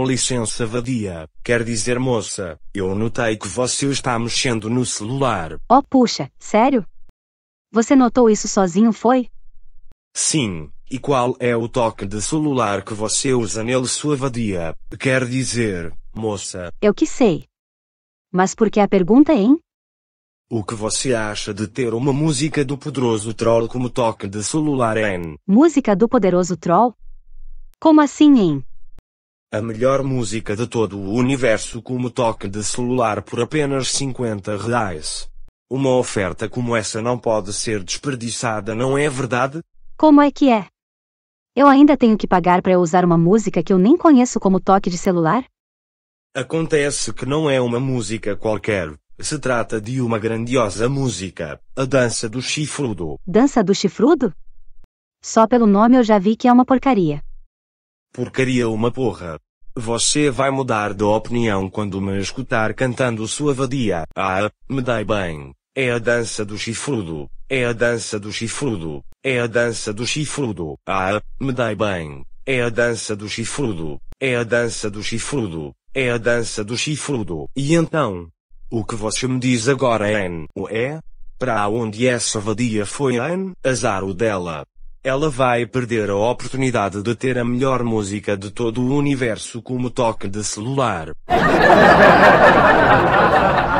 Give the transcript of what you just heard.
com licença vadia, quer dizer moça, eu notei que você está mexendo no celular. Oh puxa, sério? Você notou isso sozinho foi? Sim, e qual é o toque de celular que você usa nele sua vadia, quer dizer, moça? Eu que sei. Mas por que a pergunta hein? O que você acha de ter uma música do Poderoso Troll como toque de celular, hein? Música do Poderoso Troll? Como assim, hein? A melhor música de todo o universo como toque de celular por apenas 50 reais. Uma oferta como essa não pode ser desperdiçada, não é verdade? Como é que é? Eu ainda tenho que pagar para usar uma música que eu nem conheço como toque de celular? Acontece que não é uma música qualquer. Se trata de uma grandiosa música, a Dança do Chifrudo. Dança do Chifrudo? Só pelo nome eu já vi que é uma porcaria. Porcaria uma porra. Você vai mudar de opinião quando me escutar cantando sua vadia. Ah, me dai bem. É a dança do chifrudo. É a dança do chifrudo. É a dança do chifrudo. Ah, me dai bem. É a dança do chifrudo. É a dança do chifrudo. É a dança do chifrudo. E então? O que você me diz agora, é? O é? Para onde essa vadia foi, N? É? Azar o dela ela vai perder a oportunidade de ter a melhor música de todo o universo como toque de celular.